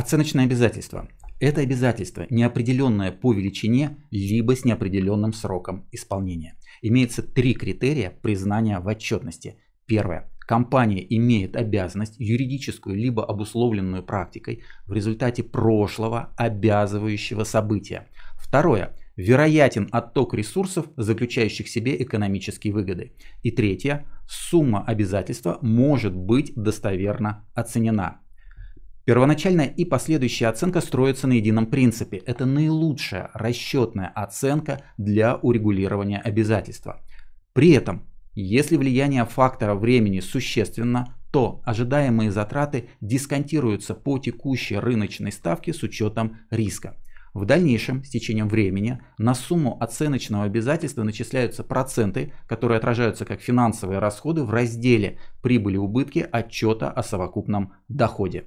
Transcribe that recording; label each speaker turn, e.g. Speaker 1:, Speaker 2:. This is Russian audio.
Speaker 1: Оценочное обязательство. Это обязательство неопределенное по величине, либо с неопределенным сроком исполнения. Имеется три критерия признания в отчетности. Первое. Компания имеет обязанность юридическую либо обусловленную практикой в результате прошлого обязывающего события. Второе. Вероятен отток ресурсов, заключающих в себе экономические выгоды. И третье. Сумма обязательства может быть достоверно оценена. Первоначальная и последующая оценка строятся на едином принципе. Это наилучшая расчетная оценка для урегулирования обязательства. При этом, если влияние фактора времени существенно, то ожидаемые затраты дисконтируются по текущей рыночной ставке с учетом риска. В дальнейшем, с течением времени, на сумму оценочного обязательства начисляются проценты, которые отражаются как финансовые расходы в разделе «Прибыли-убытки» отчета о совокупном доходе.